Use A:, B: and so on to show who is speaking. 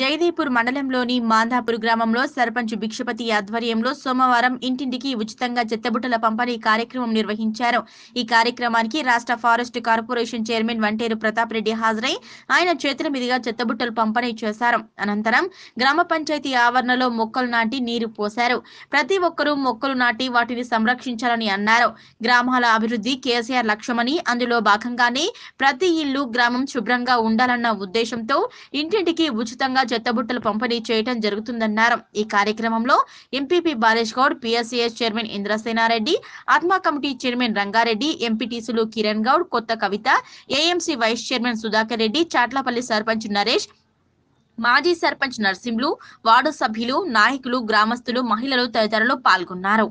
A: జైదీపూర్ మండలంలోని మాందాపూర్ గ్రామంలో సర్పంచ్ భిక్షపతి ఆధ్వర్యంలో సోమవారం ఇంటింటికి ఉచితంగా చెత్తబుట్టల పంపిణీ కార్యక్రమం నిర్వహించారు ఈ కార్యక్రమానికి రాష్ట్ర forest corporation chairman Vanteru Pratap Reddy హాజరై ఆయన చేతుల మీదుగా చెత్తబుట్టలు పంపిణీ చేశారు అనంతరం గ్రామ పంచాయతీ ఆవరణలో మొక్కలు నాటి నీరు పోశారు ప్రతి ఒక్కరూ మొక్కలు నాటి వాటిని సంరక్షించాలని అన్నారు గ్రామాల అభివృద్ధి కేసీఆర్ లక్ష్యమని అందులో భాగంగానే ప్రతి ఇల్లు గ్రామం శుభ్రంగా ఉండాలన్న ఉద్దేశంతో ఇంటింటికి ఉచితంగా ఉచితంగా చెత్తబుట్టలు పంపిణీ చేయడం జరుగుతుందన్నారు ఈ కార్యక్రమంలో MPP Balesh Goud PSCS chairman Indrasena Reddy ఆత్మా కమిటీ చైర్మన్ రంగారెడ్డి ఎంపీటీసీలు కిరణ్ గౌడ్ కొత్త కవిత AMC vice chairman Sudhakar Reddy Chatlapalli sarpanch Naresh మాజీ సర్పంచ్ నర్సింహులు వార్డు సభ్యులు నాయకులు గ్రామస్తులు మహిళలు తదితరులు పాల్గొన్నారు